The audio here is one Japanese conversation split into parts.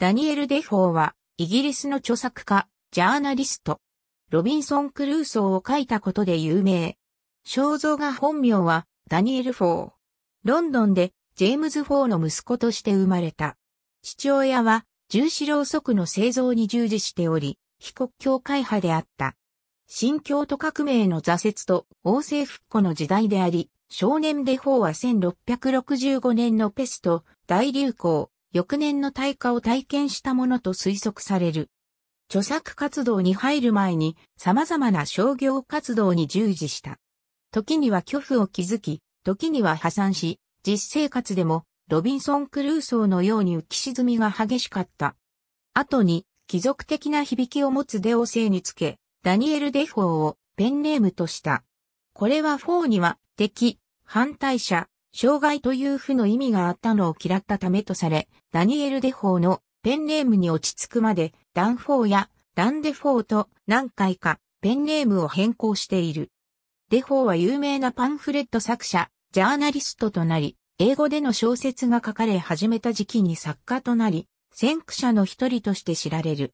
ダニエル・デフォーは、イギリスの著作家、ジャーナリスト。ロビンソン・クルーソーを書いたことで有名。肖像画本名は、ダニエル・フォー。ロンドンで、ジェームズ・フォーの息子として生まれた。父親は、重視ろうそくの製造に従事しており、非国教会派であった。新教徒革命の挫折と王政復古の時代であり、少年デフォーは1665年のペスト、大流行、翌年の大火を体験したものと推測される。著作活動に入る前に様々な商業活動に従事した。時には巨富を築き、時には破産し、実生活でもロビンソン・クルーソーのように浮き沈みが激しかった。後に、貴族的な響きを持つデオ性につけ、ダニエル・デフォーをペンネームとした。これはフォーには敵、反対者、障害という負の意味があったのを嫌ったためとされ、ダニエル・デフォーのペンネームに落ち着くまで、ダンフォーやダンデフォーと何回かペンネームを変更している。デフォーは有名なパンフレット作者、ジャーナリストとなり、英語での小説が書かれ始めた時期に作家となり、先駆者の一人として知られる。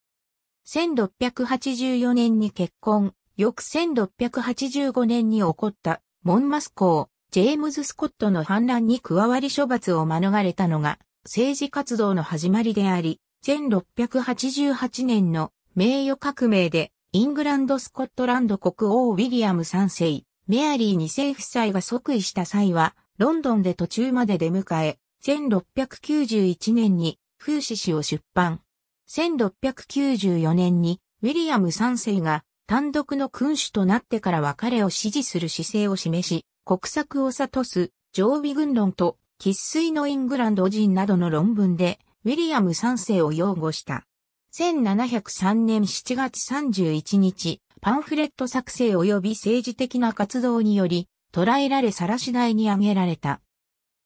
1684年に結婚、翌1685年に起こったモンマスー。ジェームズ・スコットの反乱に加わり処罰を免れたのが政治活動の始まりであり、1688年の名誉革命でイングランド・スコットランド国王ウィリアム3世、メアリー2世夫妻が即位した際は、ロンドンで途中まで出迎え、1691年に風刺史を出版。1694年にウィリアム3世が単独の君主となってから別れを支持する姿勢を示し、国策を諭す、常備軍論と、喫水のイングランド人などの論文で、ウィリアム3世を擁護した。1703年7月31日、パンフレット作成及び政治的な活動により、捕らえられ晒し台に挙げられた。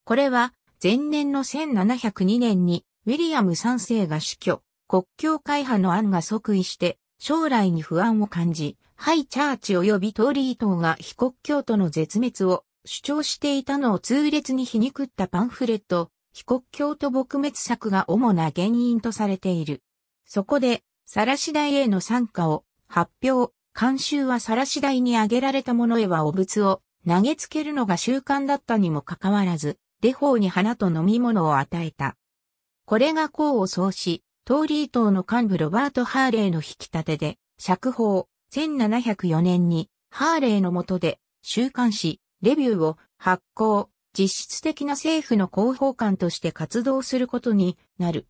これは、前年の1702年に、ウィリアム3世が死去、国教会派の案が即位して、将来に不安を感じ、ハイチャーチ及びトーリー等が被告教徒の絶滅を主張していたのを痛烈に皮肉ったパンフレット、被告教徒撲滅策が主な原因とされている。そこで、サラシ台への参加を発表、監修はサラシ台に挙げられた者へはお仏を投げつけるのが習慣だったにもかかわらず、レホーに花と飲み物を与えた。これが功を奏し、トーリー党の幹部ロバート・ハーレーの引き立てで、釈放、1704年に、ハーレーの下で、週刊誌、レビューを発行、実質的な政府の広報官として活動することになる。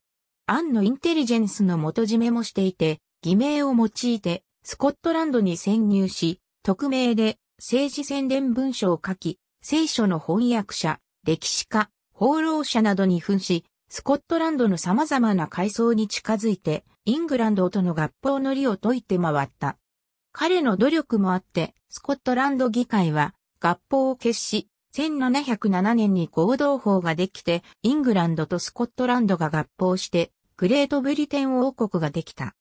アンのインテリジェンスの元締めもしていて、偽名を用いて、スコットランドに潜入し、匿名で政治宣伝文書を書き、聖書の翻訳者、歴史家、放浪者などに扮し、スコットランドの様々な階層に近づいて、イングランドとの合法の利を解いて回った。彼の努力もあって、スコットランド議会は合法を決し、1707年に合同法ができて、イングランドとスコットランドが合法して、グレートブリテン王国ができた。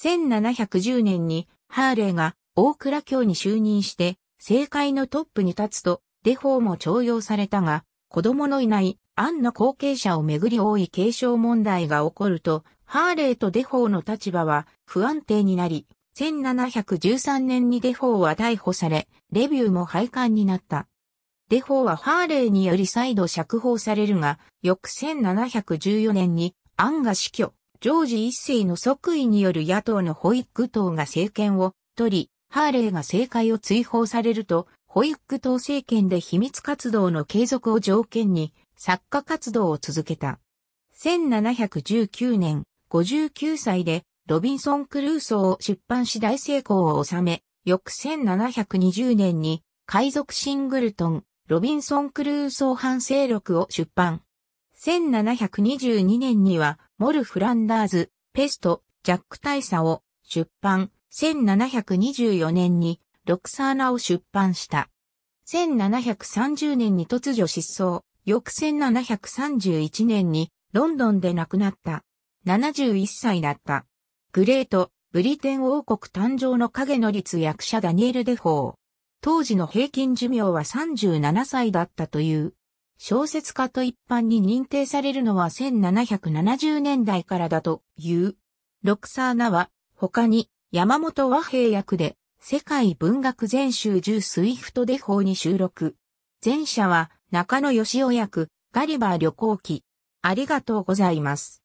1710年にハーレーが大倉教に就任して、政界のトップに立つと、デフォーも徴用されたが、子供のいないアンの後継者をめぐり多い継承問題が起こると、ハーレーとデフォーの立場は不安定になり、1713年にデフォーは逮捕され、レビューも廃刊になった。デフォーはハーレーにより再度釈放されるが、翌1714年にアンが死去、ジョージ一世の即位による野党のホイック党が政権を取り、ハーレーが政界を追放されると、ホイック党政権で秘密活動の継続を条件に、作家活動を続けた。1719年、59歳で、ロビンソン・クルーソーを出版し大成功を収め、翌1720年に、海賊シングルトン、ロビンソン・クルーソー反省録を出版。1722年には、モル・フランダーズ、ペスト、ジャック大佐を出版。1724年に、ロクサーナを出版した。1730年に突如失踪。翌1731年にロンドンで亡くなった。71歳だった。グレート、ブリテン王国誕生の影の立役者ダニエル・デフォー。当時の平均寿命は37歳だったという。小説家と一般に認定されるのは1770年代からだという。ロクサーナは他に山本和平役で世界文学全集1スイフトデフォーに収録。前者は中野義雄役、ガリバー旅行記。ありがとうございます。